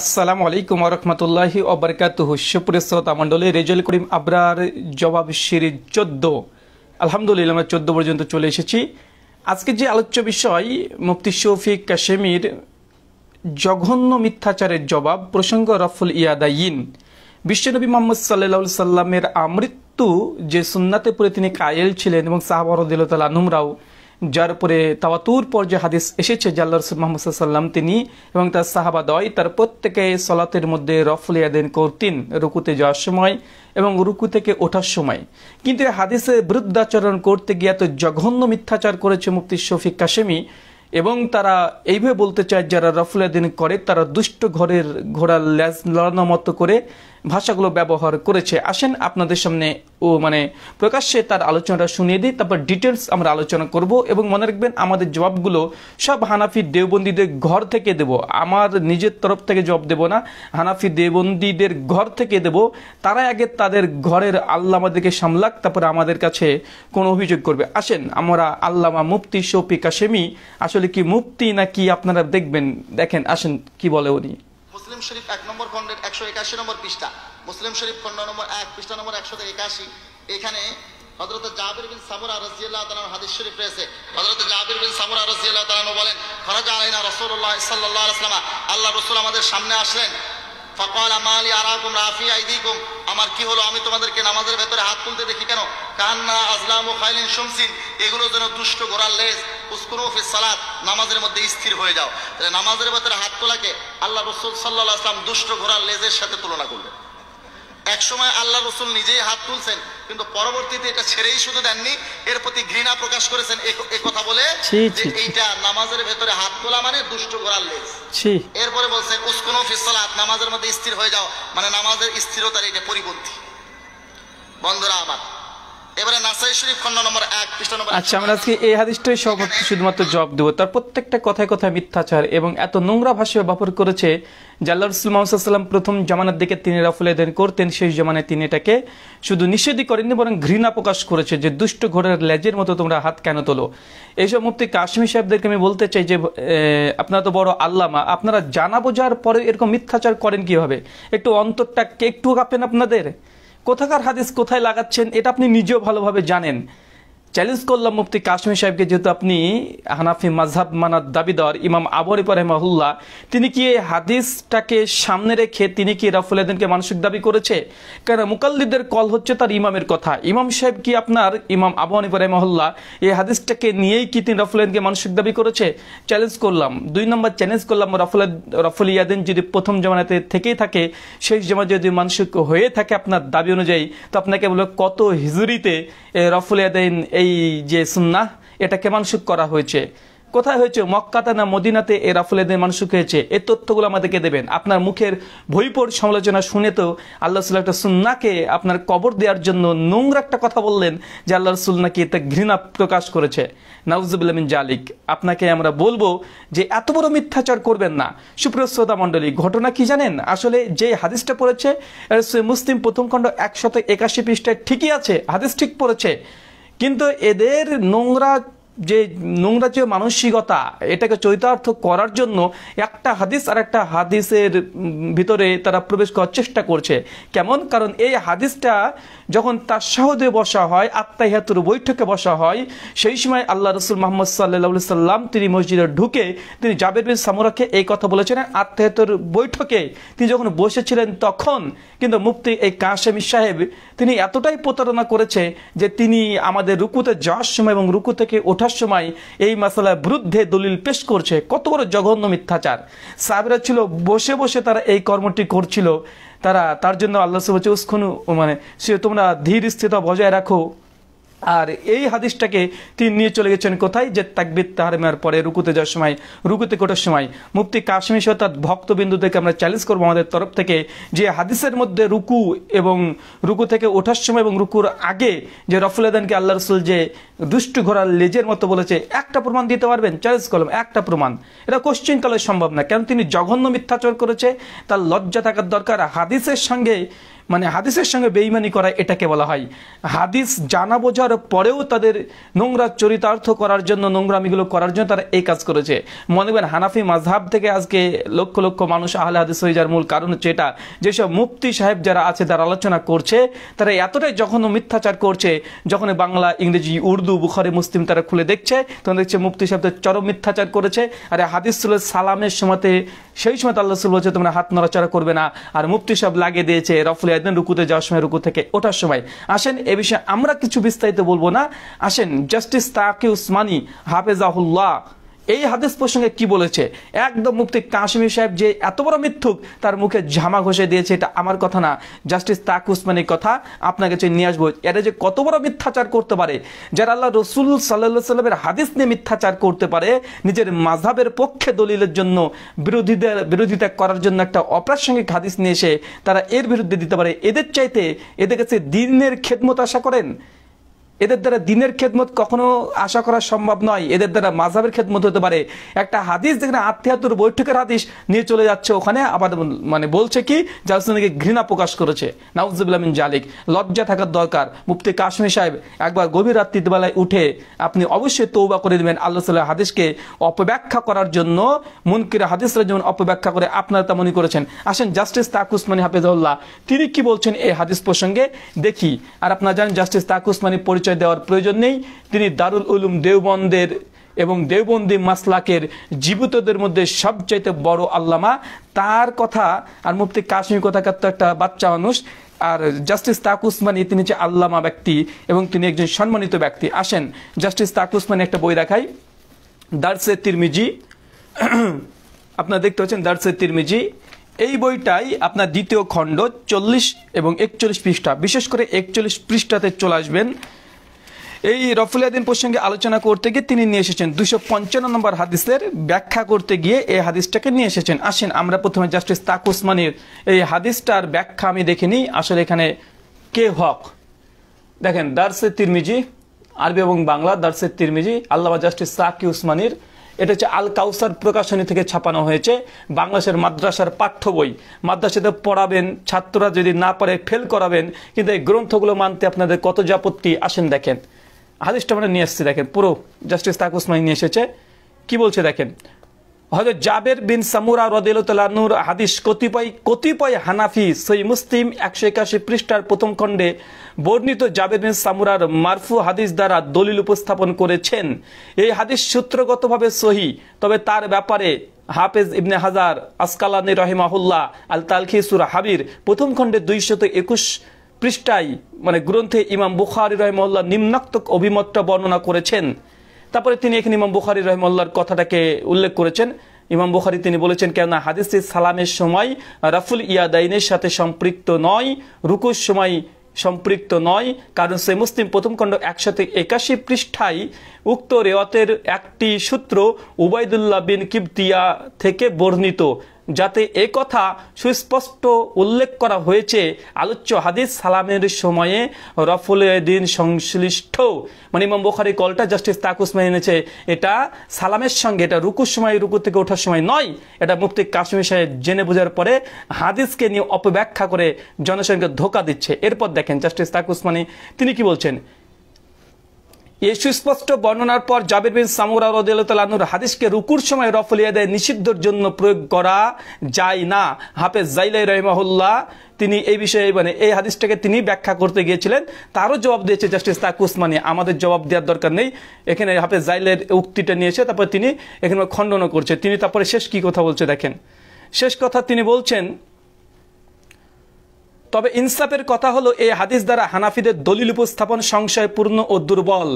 আসসালামু আলাইকুম রহমতুল্লাহি অবরকাত সুপুরের শ্রোতা মণ্ডলী রেজাল করিম আবরার জবাব সিরিজ চোদ্দ আলহামদুলিল্লাহ আমরা চোদ্দ পর্যন্ত চলে এসেছি আজকে যে আলোচ্য বিষয় মুফতি শফিক কাশেমির জঘন্য মিথ্যাচারের জবাব প্রসঙ্গ রফুল ইন বিশ্বনবী মোহাম্মদ সাল্লা সাল্লামের আমৃত্যু যে সুন্নাতে পরে তিনি কায়েল ছিলেন এবং সাহাবরদুল্লাহ তালানুমরাও যার উপরে তাওয়াতুর পর যে হাদিস এসেছে জাল্লা রসুল মোহাম্মদ সাল্লাম তিনি এবং তার সাহাবা দয় তার প্রত্যেকে সলাতের মধ্যে রফলিয়াদিন করতেন রুকুতে যাওয়ার সময় এবং রুকু থেকে ওঠার সময় কিন্তু হাদিসে বিরুদ্ধাচরণ করতে গিয়ে এত জঘন্য মিথ্যাচার করেছে মুক্তি শফিক কাশেমি এবং তারা এইভাবে বলতে চায় যারা রফলিয়াদিন করে তারা দুষ্ট ঘরের ঘোড়ার ল্যাজ লড়ানোর মতো করে ভাষাগুলো ব্যবহার করেছে আসেন আপনাদের সামনে ও মানে প্রকাশ্যে তার আলোচনাটা শুনিয়ে দিই তারপর ডিটেলস আমরা আলোচনা করব এবং মনে রাখবেন আমাদের জবাবগুলো সব হানাফি দেওবন্দীদের ঘর থেকে দেব আমার নিজের তরফ থেকে জবাব দেব না হানাফি দেওবন্দীদের ঘর থেকে দেব তারা আগে তাদের ঘরের আল্লাহ আমাদেরকে সামলাক তারপর আমাদের কাছে কোনো অভিযোগ করবে আসেন আমরা আল্লামা মুফতি শফি কাশেমি আসলে কি মুফতি না কি আপনারা দেখবেন দেখেন আসেন কি বলে উনি মুসলিম শরীফ এক নম্বর খণ্ডের একশো একাশি নম্বর পৃষ্ঠা মুসলিম শরীফ খণ্ড নম্বর এক পৃষ্ঠা নম্বর একশো একাশি এখানে হজরত জাবির বিন সামুরা রাজিয়াল্লাহ তালার হাদিস শরীফ রয়েছে হজরত জাবির বিন সামুরা রাজিয়াল্লাহ তালানু বলেন খরাজা আলাইনা রসুল্লাহ সাল্লাহ আসলামা আল্লাহ রসুল আমাদের সামনে আসলেন ফকল আমালি আরাকুম রাফি আইদিকুম আমার কি হলো আমি তোমাদেরকে নামাজের ভেতরে হাত তুলতে দেখি কেন কান্না আজলাম ও খাইলিন শুনছিন এগুলো যেন দুষ্ট ঘোরার লেজ উস্কুরুফি সালাত নামাজের মধ্যে স্থির হয়ে যাও তাহলে নামাজের ভেতরে হাত তোলাকে আল্লাহ রসুল সাল্লাহ আসলাম দুষ্ট ঘোড়ার লেজের সাথে তুলনা করলেন এক সময় আল্লাহ রসুল নিজেই হাত তুলছেন কিন্তু পরবর্তীতে এটা ছেড়েই শুধু দেননি এর প্রতি ঘৃণা প্রকাশ করেছেন এ কথা বলে যে এইটা নামাজের ভেতরে হাত তোলা মানে দুষ্ট করার লেজ এরপরে বলছেন উস্কুন ফিসালাত নামাজের মধ্যে স্থির হয়ে যাও মানে নামাজের স্থিরতার এটা পরিপন্থী বন্ধুরা আমার এবারে নাসাই শরীফ খন্ড নম্বর 1 পৃষ্ঠা নম্বর আচ্ছা আমরা আজকে এই হাদিসটাই সব শুধুমাত্র জব দেবো তার প্রত্যেকটা কথায় কথায় মিথ্যাচার এবং এত নোংরা ভাষায় ব্যবহার করেছে যে আল্লাহ রসুল সাল্লাম প্রথম জামানার দিকে তিনি রাফুল দেন করতেন সেই জামানায় তিনি এটাকে শুধু নিষেধই করেননি বরং ঘৃণা প্রকাশ করেছে যে দুষ্ট ঘোড়ার লেজের মতো তোমরা হাত কেন তোলো এইসব মুক্তি কাশ্মী সাহেবদেরকে আমি বলতে চাই যে আপনারা তো বড় আল্লামা আপনারা জানা বোঝার পরে এরকম মিথ্যাচার করেন কিভাবে একটু অন্তরটা একটু কাঁপেন আপনাদের কোথাকার হাদিস কোথায় লাগাচ্ছেন এটা আপনি নিজেও ভালোভাবে জানেন চ্যালেঞ্জ করলাম মুফতি কাশ্মীর সাহেবকে যেহেতু আপনি হানাফি মাঝহাব মানার দাবিদার ইমাম আবর ইবরাহিমাহুল্লাহ তিনি কি হাদিসটাকে সামনে রেখে তিনি কি রাফুল রাফুল্লাহদিনকে মানসিক দাবি করেছে কেন মুকাল্লিদের কল হচ্ছে তার ইমামের কথা ইমাম সাহেব কি আপনার ইমাম আবু ইবরাহিমাহুল্লাহ এই হাদিসটাকে নিয়েই কি তিনি রাফুল রাফুল্লাহদিনকে মানসিক দাবি করেছে চ্যালেঞ্জ করলাম দুই নম্বর চ্যালেঞ্জ করলাম রাফুল রাফুল ইয়াদিন যদি প্রথম জমানাতে থেকেই থাকে শেষ জমা যদি মানসিক হয়ে থাকে আপনার দাবি অনুযায়ী তো আপনাকে বলো কত হিজুরিতে রাফুল ইয়াদিন এই এই যে সুন্না এটাকে মানসুক করা হয়েছে কোথায় হয়েছে মক্কাতে না মদিনাতে এ রাফুলেদের মানসুক হয়েছে এই তথ্যগুলো আমাদেরকে দেবেন আপনার মুখের ভইপর সমালোচনা শুনে তো আল্লাহ রসুল একটা সুন্নাকে আপনার কবর দেওয়ার জন্য নোংরা একটা কথা বললেন যে আল্লাহ রসুল নাকি এতে ঘৃণা প্রকাশ করেছে নাউজুবুল্লামিন জালিক আপনাকে আমরা বলবো যে এত বড় মিথ্যাচার করবেন না সুপ্রশ্রোতা মণ্ডলী ঘটনা কি জানেন আসলে যে হাদিসটা পড়েছে মুসলিম প্রথম খণ্ড একশত একাশি পৃষ্ঠায় ঠিকই আছে হাদিস ঠিক পড়েছে কিন্তু এদের নোংরা যে নোংরা যে মানসিকতা এটাকে চরিতার্থ করার জন্য একটা হাদিস আর একটা হাদিসের ভিতরে তারা প্রবেশ করার চেষ্টা করছে কেমন কারণ এই হাদিসটা যখন তার সাহদে বসা হয় আত্মাহাতুর বৈঠকে বসা হয় সেই সময় আল্লাহ রসুল মোহাম্মদ সাল্লাহ সাল্লাম তিনি মসজিদে ঢুকে তিনি জাবের বিন সামরাকে এই কথা বলেছিলেন আত্মাহাতুর বৈঠকে তিনি যখন বসেছিলেন তখন কিন্তু মুফতি এই কাশেমি সাহেব তিনি এতটাই প্রতারণা করেছে যে তিনি আমাদের রুকুতে যাওয়ার সময় এবং রুকু থেকে ওঠার ওঠার সময় এই মাসালার বিরুদ্ধে দলিল পেশ করছে কত বড় জঘন্য মিথ্যাচার সাহেবরা ছিল বসে বসে তারা এই কর্মটি করছিল তারা তার জন্য আল্লাহ বলছে উস্কুন মানে সে তোমরা ধীর স্থিতা বজায় রাখো আর এই হাদিসটাকে তিনি নিয়ে চলে গেছেন কোথায় যে তাকবির তাহারমার পরে রুকুতে যাওয়ার সময় রুকুতে কোটার সময় মুফতি কাশ্মীর সহ তার ভক্তবিন্দুদেরকে আমরা চ্যালেঞ্জ করবো আমাদের তরফ থেকে যে হাদিসের মধ্যে রুকু এবং রুকু থেকে ওঠার সময় এবং রুকুর আগে যে রফুল আদানকে আল্লাহ রসুল যে দুষ্টু ঘোরার লেজের মতো বলেছে একটা প্রমাণ দিতে পারবেন চ্যালেঞ্জ করলাম একটা প্রমাণ এটা কালে সম্ভব না কেন তিনি জঘন্য মিথ্যাচর করেছে তার লজ্জা থাকার দরকার হাদিসের সঙ্গে মানে হাদিসের সঙ্গে বেইমানি করা এটাকে বলা হয় হাদিস জানা বোঝার পরেও তাদের নোংরা চরিতার্থ করার জন্য নোংরামিগুলো করার জন্য তারা এই কাজ করেছে মনে করেন হানাফি মাঝহাব থেকে আজকে লক্ষ লক্ষ মানুষ আহলে হাদিস হয়ে যাওয়ার মূল কারণ হচ্ছে এটা যেসব মুফতি সাহেব যারা আছে তারা আলোচনা করছে তারা এতটাই যখন মিথ্যাচার করছে যখন বাংলা ইংরেজি উর্দু বুখারি মুসলিম তারা খুলে দেখছে তখন দেখছে মুফতি সাহেব চরম মিথ্যাচার করেছে আর হাদিস সালামের সময়তে সেই সময় আল্লাহ রসুল বলছে তোমরা হাত নড়াচড়া করবে না আর মুফতি সব লাগিয়ে দিয়েছে রফুল আদিন রুকুতে যাওয়ার সময় রুকু থেকে ওঠার সময় আসেন এ বিষয়ে আমরা কিছু বিস্তারিত বলবো না আসেন জাস্টিস তাকে উসমানি হাফেজাহুল্লাহ এই হাদিস প্রসঙ্গে কি বলেছে একদম মুফতি কাশ্মীর সাহেব যে এত বড় মিথ্যুক তার মুখে ঝামা ঘষে দিয়েছে এটা আমার কথা না জাস্টিস তাক উসমানের কথা আপনার কাছে নিয়ে আসবো এরা যে কত বড় মিথ্যাচার করতে পারে যারা আল্লাহ রসুল সাল্লা সাল্লামের হাদিস নিয়ে মিথ্যাচার করতে পারে নিজের মাঝাবের পক্ষে দলিলের জন্য বিরোধীদের বিরোধিতা করার জন্য একটা অপ্রাসঙ্গিক হাদিস নিয়ে এসে তারা এর বিরুদ্ধে দিতে পারে এদের চাইতে এদের কাছে দিনের খেদমত আশা করেন এদের দ্বারা দিনের খেদমত কখনো আশা করা সম্ভব নয় এদের দ্বারা মাঝাবের খেদমত হতে পারে একটা হাদিস যেখানে আত্মীয়াতুর বৈঠকের হাদিস নিয়ে চলে যাচ্ছে ওখানে আবার মানে বলছে কি জালসুনাকে ঘৃণা প্রকাশ করেছে নাউজুবুল্লামিন জালিক লজ্জা থাকার দরকার মুফতি কাশ্মীর সাহেব একবার গভীর রাত্রিবেলায় উঠে আপনি অবশ্যই তৌবা করে দেবেন আল্লাহ সাল্লাহ হাদিসকে অপব্যাখ্যা করার জন্য মুনকির হাদিসরা যেমন অপব্যাখ্যা করে আপনারা মনে করেছেন আসেন জাস্টিস তাকুসমানি হাফেজউল্লাহ তিনি কি বলছেন এই হাদিস প্রসঙ্গে দেখি আর আপনারা জানেন জাস্টিস তাকুসমানি পরিচয় পরিচয় দেওয়ার প্রয়োজন নেই তিনি দারুল উলুম দেওবন্দের এবং দেওবন্দি মাসলাকের জীবিতদের মধ্যে সবচাইতে বড় আল্লামা তার কথা আর মুফতি কাশ্মীর কথা একটা বাচ্চা মানুষ আর জাস্টিস তাক উসমানি তিনি যে আল্লামা ব্যক্তি এবং তিনি একজন সম্মানিত ব্যক্তি আসেন জাস্টিস তাক উসমানি একটা বই দেখাই দার্সে তিরমিজি আপনার দেখতে পাচ্ছেন দার্সে তিরমিজি এই বইটাই আপনার দ্বিতীয় খণ্ড চল্লিশ এবং একচল্লিশ পৃষ্ঠা বিশেষ করে একচল্লিশ পৃষ্ঠাতে চলে আসবেন এই রফুলিয়াদিন প্রসঙ্গে আলোচনা করতে গিয়ে তিনি নিয়ে এসেছেন দুশো পঞ্চান্ন নম্বর হাদিসের ব্যাখ্যা করতে গিয়ে এই হাদিসটাকে নিয়ে এসেছেন আসেন আমরা প্রথমে জাস্টিস তাক উসমানের এই হাদিসটার ব্যাখ্যা আমি দেখে নিই আসলে এখানে কে হক দেখেন দার্সে তিরমিজি আরবি এবং বাংলা দার্সে তিরমিজি আল্লাহ জাস্টিস সাকি উসমানির এটা হচ্ছে আল কাউসার প্রকাশনী থেকে ছাপানো হয়েছে বাংলাদেশের মাদ্রাসার পাঠ্য বই মাদ্রাসাতে পড়াবেন ছাত্ররা যদি না পারে ফেল করাবেন কিন্তু এই গ্রন্থগুলো মানতে আপনাদের কত যে আপত্তি আসেন দেখেন হাদিসটা আমরা নিয়ে এসেছি দেখেন পুরো জাস্টিস তাক উসমানি নিয়ে এসেছে কি বলছে দেখেন হয়তো জাবের বিন সামুরা রদিলতুল্লাহনুর হাদিস কতিপয় কতিপয় হানাফি সই মুসলিম একশো একাশি পৃষ্ঠার প্রথম খণ্ডে বর্ণিত জাবের বিন সামুরার মারফু হাদিস দ্বারা দলিল উপস্থাপন করেছেন এই হাদিস সূত্রগতভাবে সহি তবে তার ব্যাপারে হাফেজ ইবনে হাজার আসকালানি রহিমাহুল্লাহ আল তালখিসুর হাবির প্রথম খণ্ডে দুইশত একুশ পৃষ্ঠায় মানে গ্রন্থে ইমাম বুখারি রহমল্লা নিম্নাত্মক অভিমতটা বর্ণনা করেছেন তারপরে তিনি এখানে ইমাম বুখারি রহমল্লার কথাটাকে উল্লেখ করেছেন ইমাম বুখারি তিনি বলেছেন কেননা হাদিসটি সালামের সময় রাফুল ইয়াদাইনের সাথে সম্পৃক্ত নয় রুকুর সময় সম্পৃক্ত নয় কারণ সে মুসলিম প্রথম খণ্ড একসাথে একাশি পৃষ্ঠায় উক্ত রেওয়াতের একটি সূত্র উবায়দুল্লাহ বিন কিবতিয়া থেকে বর্ণিত যাতে এ কথা সুস্পষ্ট উল্লেখ করা হয়েছে আলোচ্য হাদিস সালামের সময়ে রফুল দিন সংশ্লিষ্ট মানে ইমাম বোখারি কলটা জাস্টিস তাকুসমা এনেছে এটা সালামের সঙ্গে এটা রুকুর সময় রুকু থেকে ওঠার সময় নয় এটা মুফতি কাশ্মীর সাহেব জেনে বোঝার পরে হাদিসকে নিয়ে অপব্যাখ্যা করে জনসংখ্যা ধোকা দিচ্ছে এরপর দেখেন জাস্টিস তাকুসমানি তিনি কি বলছেন এ সুস্পষ্ট বর্ণনার পর জাবির বিন সামুরা রদুল্লাহনুর হাদিসকে রুকুর সময় রফলিয়া দেয় নিষিদ্ধর জন্য প্রয়োগ করা যায় না হাফেজ জাইলাই রহমাহুল্লাহ তিনি এই বিষয়ে মানে এই হাদিসটাকে তিনি ব্যাখ্যা করতে গিয়েছিলেন তারও জবাব দিয়েছে জাস্টিস তাক উসমানি আমাদের জবাব দেওয়ার দরকার নেই এখানে হাফেজ জাইলের উক্তিটা নিয়েছে তারপর তিনি এখানে খণ্ডনও করছে তিনি তারপরে শেষ কি কথা বলছে দেখেন শেষ কথা তিনি বলছেন তবে ইনসাফের কথা হলো এই হাদিস দ্বারা হানাফিদের দলিল উপস্থাপন সংশয়পূর্ণ ও দুর্বল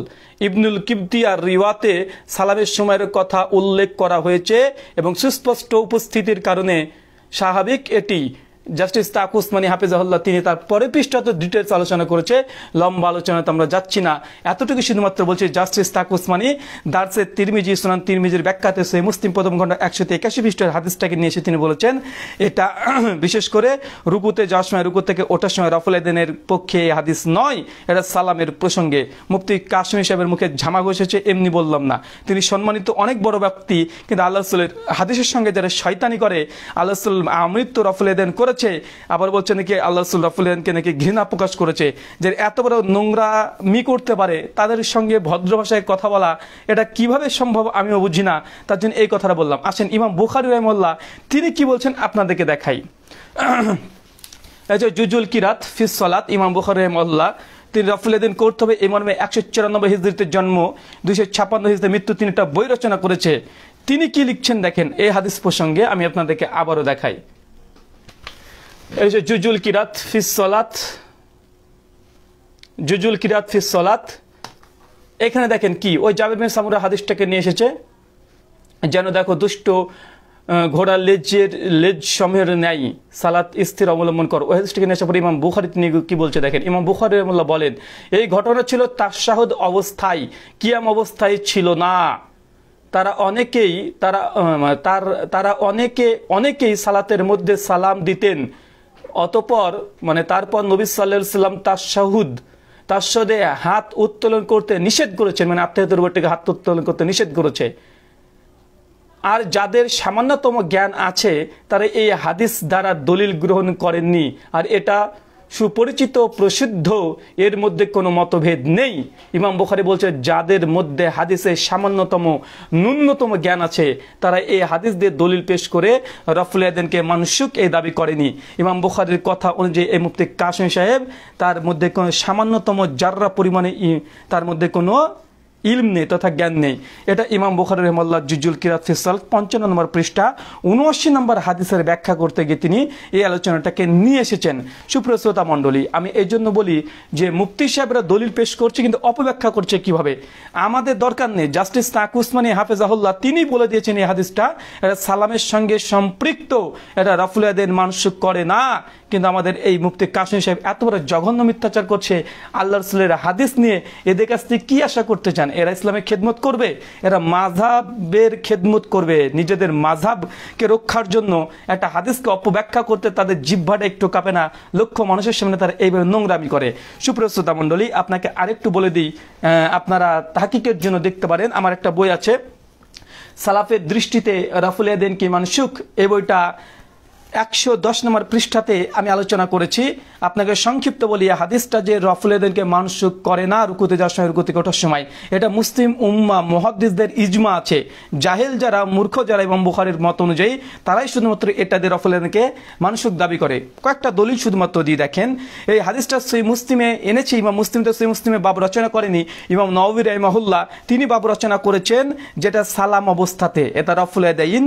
ইবনুল কিবদিয়ার রিওয়াতে সালামের সময়ের কথা উল্লেখ করা হয়েছে এবং সুস্পষ্ট উপস্থিতির কারণে স্বাভাবিক এটি জাস্টিস মানে তাক হাফিজ হাফিজাহুল্লাহ তিনি তার পরে পৃষ্ঠাতে ডিটেলস আলোচনা করেছে লম্বা আলোচনাতে আমরা যাচ্ছি না এতটুকু শুধুমাত্র বলছি জাস্টিস তাক উসমানি দার্সের তিরমিজি সুনান তিরমিজির ব্যাখ্যাতে সেই মুসলিম প্রথম খণ্ড একশো একাশি পৃষ্ঠের হাদিসটাকে নিয়ে এসে তিনি বলেছেন এটা বিশেষ করে রুকুতে যাওয়ার সময় রুকু থেকে ওঠার সময় এদিনের পক্ষে এই হাদিস নয় এটা সালামের প্রসঙ্গে মুফতি কাশ্মীর সাহেবের মুখে ঝামা ঘষেছে এমনি বললাম না তিনি সম্মানিত অনেক বড় ব্যক্তি কিন্তু আল্লাহ হাদিসের সঙ্গে যারা শয়তানি করে আল্লাহ আমৃত্যু রফলেদেন করে করেছে আবার বলছে নাকি আল্লাহ রাফুলকে নাকি ঘৃণা প্রকাশ করেছে যে এত বড় নোংরা মি করতে পারে তাদের সঙ্গে ভদ্র ভাষায় কথা বলা এটা কিভাবে সম্ভব আমিও বুঝি না তার জন্য এই কথাটা বললাম আসেন ইমাম বুখারি রহমল্লা তিনি কি বলছেন আপনাদেরকে দেখাই এই যে জুজুল কিরাত ফিস সলাত ইমাম বুখারি রহমল্লা তিনি রফুলেদিন কর্তবে এই মর্মে একশো চুরানব্বই হিজড়িতে জন্ম দুইশো ছাপান্ন হিজড়িতে মৃত্যু তিনি একটা বই রচনা করেছে তিনি কি লিখছেন দেখেন এই হাদিস প্রসঙ্গে আমি আপনাদেরকে আবারও দেখাই এই যে জুজুল কিরাত ফিস জুজুল কিরাত ফিস এখানে দেখেন কি ওই জাবের বিন সামুরা হাদিসটাকে নিয়ে এসেছে যেন দেখো দুষ্ট ঘোড়ার লেজের লেজ সমের ন্যায় সালাত স্থির অবলম্বন করো ওই হাদিসটাকে নিয়ে আসার ইমাম বুখারি তিনি কী বলছে দেখেন ইমাম বুখারি রহমুল্লাহ বলেন এই ঘটনা ছিল শাহদ অবস্থায় কিয়াম অবস্থায় ছিল না তারা অনেকেই তারা তার তারা অনেকে অনেকেই সালাতের মধ্যে সালাম দিতেন অতপর মানে তারপর নবী সাল্লা সাল্লাম তার সদে হাত উত্তোলন করতে নিষেধ করেছেন মানে আত্মীয়তের থেকে হাত উত্তোলন করতে নিষেধ করেছে আর যাদের সামান্যতম জ্ঞান আছে তারা এই হাদিস দ্বারা দলিল গ্রহণ করেননি আর এটা সুপরিচিত প্রসিদ্ধ এর মধ্যে কোনো মতভেদ নেই ইমাম বোখারি বলছে যাদের মধ্যে হাদিসের সামান্যতম ন্যূনতম জ্ঞান আছে তারা এই হাদিস দিয়ে দলিল পেশ করে রফুল আদিনকে মানসুক এই দাবি করেনি ইমাম বোখারির কথা অনুযায়ী এই মুফতি কাসুম সাহেব তার মধ্যে কোনো সামান্যতম যাররা পরিমাণে তার মধ্যে কোনো ইলম নেই তথা জ্ঞান নেই এটা ইমাম বুখার রহমাল্লা জুজুল কিরাত ফিসাল পঞ্চান্ন নম্বর পৃষ্ঠা উনআশি নম্বর হাদিসের ব্যাখ্যা করতে গিয়ে তিনি এই আলোচনাটাকে নিয়ে এসেছেন সুপ্রশ্রোতা মণ্ডলী আমি এই জন্য বলি যে মুফতি সাহেবরা দলিল পেশ করছে কিন্তু অপব্যাখ্যা করছে কিভাবে আমাদের দরকার নেই জাস্টিস তাক উসমানি আহুল্লাহ তিনি বলে দিয়েছেন এই হাদিসটা এটা সালামের সঙ্গে সম্পৃক্ত এটা রাফুলাদের মানুষ করে না কিন্তু আমাদের এই মুফতি কাশিম সাহেব এত বড় জঘন্য মিথ্যাচার করছে আল্লাহ রসুলের হাদিস নিয়ে এদের কাছ থেকে কী আশা করতে চান এরা ইসলামের খেদমত করবে এরা মাঝাবের খেদমত করবে নিজেদের মাঝাবকে রক্ষার জন্য একটা হাদিসকে অপব্যাখ্যা করতে তাদের জিভাটা একটু কাঁপে না লক্ষ মানুষের সামনে তারা এইভাবে নোংরামি করে সুপ্রস্তা মণ্ডলী আপনাকে আরেকটু বলে দিই আপনারা তাহাকিকের জন্য দেখতে পারেন আমার একটা বই আছে সালাফের দৃষ্টিতে রাফুল দেন কি মানসুখ এই বইটা একশো দশ নম্বর পৃষ্ঠাতে আমি আলোচনা করেছি আপনাকে সংক্ষিপ্ত বলি হাদিসটা যে রফুলেদেরকে মানুষ করে না রুকুতে যাওয়ার সময় রুকুতে ওঠার সময় এটা মুসলিম উম্মা মহাদ্দিসদের ইজমা আছে জাহেল যারা মূর্খ যারা এবং বুখারের মত অনুযায়ী তারাই শুধুমাত্র এটা দিয়ে রফুলেদেরকে মানসুক দাবি করে কয়েকটা দলিল শুধুমাত্র দিয়ে দেখেন এই হাদিসটা সেই মুসলিমে এনেছে ইমাম মুসলিম তো সেই মুসলিমে বাব রচনা করেনি ইমাম নবির রহমাহুল্লাহ তিনি বাব রচনা করেছেন যেটা সালাম অবস্থাতে এটা রফুলেদাইন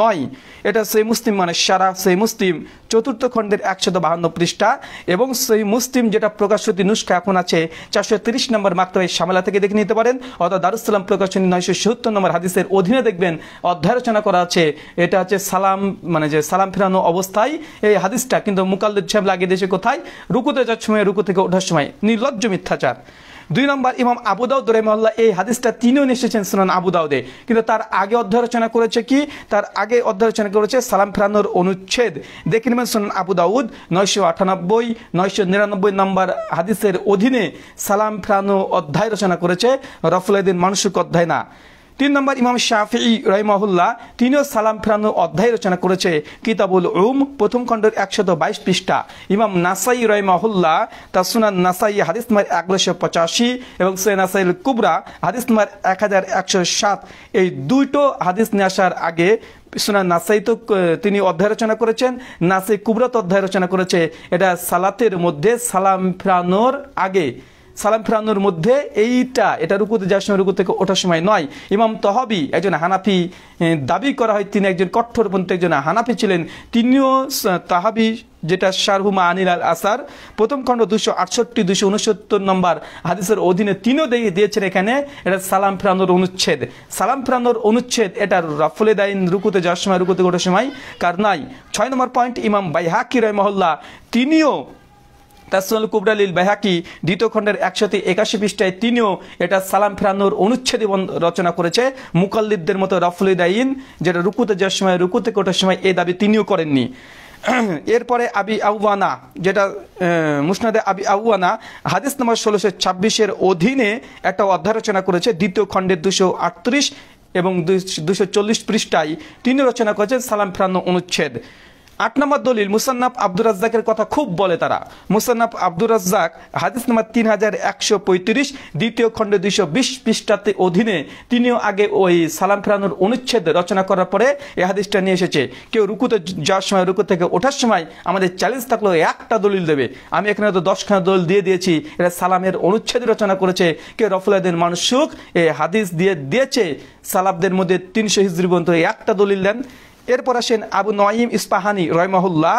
নয় এটা সেই মুসলিম মানে সারা সেই মুসলিম চতুর্থ খণ্ডের একশত বাহান্ন পৃষ্ঠা এবং সেই মুসলিম যেটা প্রকাশিত নুস্কা এখন আছে চারশো তিরিশ নম্বর মাক্তবাই সামলা থেকে দেখে নিতে পারেন অর্থাৎ দারুসালাম প্রকাশনী নয়শো সত্তর নম্বর হাদিসের অধীনে দেখবেন অধ্যায় রচনা করা আছে এটা হচ্ছে সালাম মানে যে সালাম ফেরানো অবস্থায় এই হাদিসটা কিন্তু মুকাল্লুদ সাহেব লাগিয়ে দিয়েছে কোথায় রুকুতে যাওয়ার সময় রুকু থেকে ওঠার সময় নির্লজ্জ মিথ্যাচার দুই নম্বর ইমাম আবু দাউদ রহমাল্লাহ এই হাদিসটা তিনিও নিশ্চয়েছেন শুনান আবু দাউদে কিন্তু তার আগে রচনা করেছে কি তার আগে রচনা করেছে সালাম ফেরানোর অনুচ্ছেদ দেখে নেবেন শুনান আবু দাউদ নয়শো আটানব্বই নয়শো নিরানব্বই নম্বর হাদিসের অধীনে সালাম ফেরানো অধ্যায় রচনা করেছে রফলাইদিন মানসিক অধ্যায় না তিন নম্বর ইমাম শাহি রহিমহুল্লাহ তিনিও সালাম ফেরানো অধ্যায় রচনা করেছে কিতাবুল উম প্রথম খণ্ডের একশত বাইশ পৃষ্ঠা ইমাম নাসাই রহিমহুল্লাহ তা সুনান নাসাই হাদিস নম্বর একশো পঁচাশি এবং নাসাইল কুবরা হাদিস নম্বর এক হাজার একশো সাত এই দুইটো হাদিস নিয়ে আসার আগে সুনান নাসাই তো তিনি অধ্যায় রচনা করেছেন নাসাই তো অধ্যায় রচনা করেছে এটা সালাতের মধ্যে সালাম ফেরানোর আগে সালাম ফেরানোর মধ্যে এইটা এটা রুকুতে যাওয়ার সময় রুকু থেকে ওঠার সময় নয় ইমাম তহবি একজন হানাফি দাবি করা হয় তিনি একজন কঠোরপন্থী একজন হানাফি ছিলেন তিনিও তাহাবি যেটা শারহুমা আনিল আল আসার প্রথম খণ্ড দুশো আটষট্টি দুশো উনসত্তর নম্বর হাদিসের অধীনে তিনিও দিয়েছেন এখানে এটা সালাম ফেরানোর অনুচ্ছেদ সালাম ফেরানোর অনুচ্ছেদ এটা রাফুলে দাইন রুকুতে যাওয়ার সময় রুকুতে ওঠার সময় কার নাই ছয় নম্বর পয়েন্ট ইমাম বাইহাকি রহমহল্লা তিনিও তাসনুল কুবরালিল বেহাকি দ্বিতীয় খণ্ডের একশোতে একাশি পৃষ্ঠায় তিনিও এটা সালাম ফেরানোর অনুচ্ছেদ রচনা করেছে মুকাল্লিদদের মতো রফুল দাইন যেটা রুকুতে যাওয়ার সময় রুকুতে কোটার সময় এ দাবি তিনিও করেননি এরপরে আবি আউওয়ানা যেটা মুসনাদে আবি আউওয়ানা হাদিস নম্বর ষোলোশো ছাব্বিশের অধীনে একটা অধ্যায় রচনা করেছে দ্বিতীয় খণ্ডের দুশো আটত্রিশ এবং দুশো চল্লিশ পৃষ্ঠায় তিনি রচনা করেছেন সালাম ফেরানো অনুচ্ছেদ আট নম্বর দলিল মুসান্নাফ আব্দুর রাজ্জাকের কথা খুব বলে তারা মুসান্নাফ আব্দুর রাজ্জাক হাদিস নাম্বার তিন হাজার একশো পঁয়ত্রিশ দ্বিতীয় খণ্ডে দুইশো বিশ পৃষ্ঠাতে অধীনে তিনিও আগে ওই সালাম ফেরানোর অনুচ্ছেদ রচনা করার পরে এ হাদিসটা নিয়ে এসেছে কেউ রুকুতে যাওয়ার সময় রুকু থেকে ওঠার সময় আমাদের চ্যালেঞ্জ থাকলো একটা দলিল দেবে আমি এখানে তো দশখানা দলিল দিয়ে দিয়েছি এরা সালামের অনুচ্ছেদ রচনা করেছে কেউ মানুষ সুখ এ হাদিস দিয়ে দিয়েছে সালাবদের মধ্যে তিনশো হিজরি পর্যন্ত একটা দলিল দেন এরপর আসেন আবু নঈম ইস্পাহানি রহমহুল্লাহ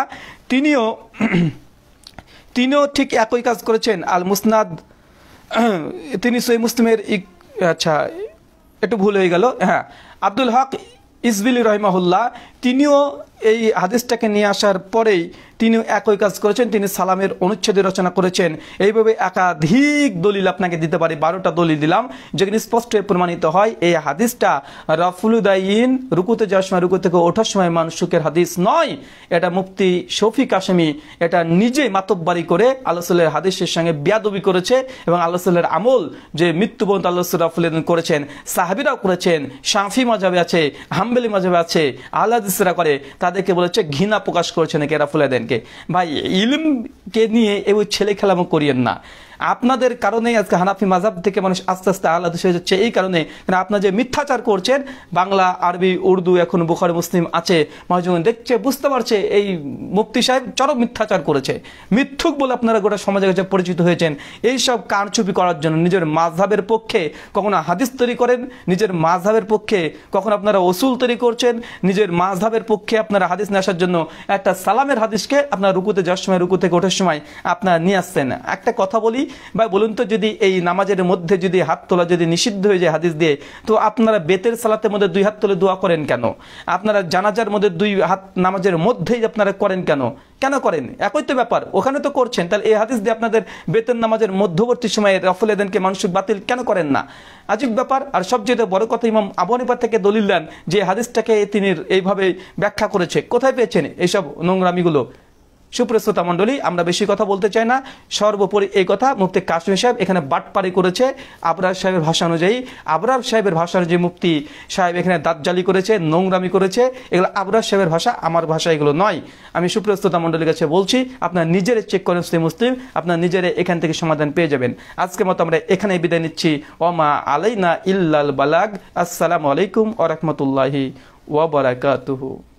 তিনিও তিনিও ঠিক একই কাজ করেছেন আল মুসনাদ তিনি সই মুসলিমের আচ্ছা একটু ভুল হয়ে গেল হ্যাঁ আব্দুল হক ইসবিল রহমাহুল্লাহ তিনিও এই হাদিসটাকে নিয়ে আসার পরেই তিনিও একই কাজ করেছেন তিনি সালামের অনুচ্ছেদে রচনা করেছেন এইভাবে একাধিক দলিল আপনাকে দিতে পারি বারোটা দলিল দিলাম যেখানে স্পষ্ট প্রমাণিত হয় এই হাদিসটা রাফুলুদাইন রুকুতে যাওয়ার সময় রুকু থেকে ওঠার সময় মানুষের হাদিস নয় এটা মুফতি শফিক আসামি এটা নিজে মাতব্বারি করে আল্লাহ হাদিসের সঙ্গে বিয়াদবি করেছে এবং আল্লাহ আমল যে মৃত্যুবন্ত আল্লাহ রাফুলুদ্দিন করেছেন সাহাবিরাও করেছেন সাফি মাজাবে আছে হাম্বেলি মাজাবে আছে আল্লাহ করে তাদেরকে বলেছে ঘৃণা প্রকাশ করেছে নাকি এরা ফুলে দেন ছেলেদেরকে ভাই ইলমকে নিয়ে এবার ছেলে খেলামো করিয়েন না আপনাদের কারণেই আজকে হানাফি মাজাব থেকে মানুষ আস্তে আস্তে আলাদা হয়ে যাচ্ছে এই কারণে আপনার যে মিথ্যাচার করছেন বাংলা আরবি উর্দু এখন বুখারি মুসলিম আছে মানুষ যখন দেখছে বুঝতে পারছে এই মুফতি সাহেব চরম মিথ্যাচার করেছে মিথ্যুক বলে আপনারা গোটা সমাজের কাছে পরিচিত হয়েছেন এই সব কারচুপি করার জন্য নিজের মাঝহাবের পক্ষে কখনো হাদিস তৈরি করেন নিজের মাঝহাবের পক্ষে কখন আপনারা ওসুল তৈরি করছেন নিজের মাঝহাবের পক্ষে আপনারা হাদিস নিয়ে আসার জন্য একটা সালামের হাদিসকে আপনার রুকুতে যাওয়ার সময় রুকু থেকে ওঠার সময় আপনারা নিয়ে আসছেন একটা কথা বলি বা বলুন তো যদি এই নামাজের মধ্যে যদি হাত তোলা যদি নিষিদ্ধ হয়ে যায় হাদিস দিয়ে তো আপনারা বেতের সালাতের মধ্যে দুই হাত তুলে দোয়া করেন কেন আপনারা জানাজার মধ্যে দুই হাত নামাজের মধ্যেই আপনারা করেন কেন কেন করেন একই তো ব্যাপার ওখানে তো করছেন তাহলে এই হাদিস দিয়ে আপনাদের বেতন নামাজের মধ্যবর্তী সময়ে রফল এদেনকে মানসিক বাতিল কেন করেন না আজিব ব্যাপার আর সবচেয়ে বড় কথা ইমাম আবহানিপা থেকে দলিল দেন যে হাদিসটাকে তিনি এইভাবে ব্যাখ্যা করেছে কোথায় পেয়েছেন এইসব নোংরামিগুলো সুপ্রস্তুতা মণ্ডলী আমরা বেশি কথা বলতে চাই না সর্বোপরি এই কথা মুফতি কাশ্মীর সাহেব এখানে বাটপারি করেছে আবরার সাহেবের ভাষা অনুযায়ী আবরার সাহেবের ভাষা অনুযায়ী মুফতি সাহেব এখানে দাঁতজালি করেছে নোংরামি করেছে এগুলো আবরার সাহেবের ভাষা আমার ভাষা এগুলো নয় আমি সুপ্রস্তুতা মন্ডলীর কাছে বলছি আপনার নিজের চেক করেন শ্রী মুসলিম আপনার নিজেরে এখান থেকে সমাধান পেয়ে যাবেন আজকে মতো আমরা এখানে বিদায় নিচ্ছি ওমা আলাইনা ইল্লাল বালাগ আসসালামু আলাইকুম ওরহমতুল্লাহি ওবরাকাতুহু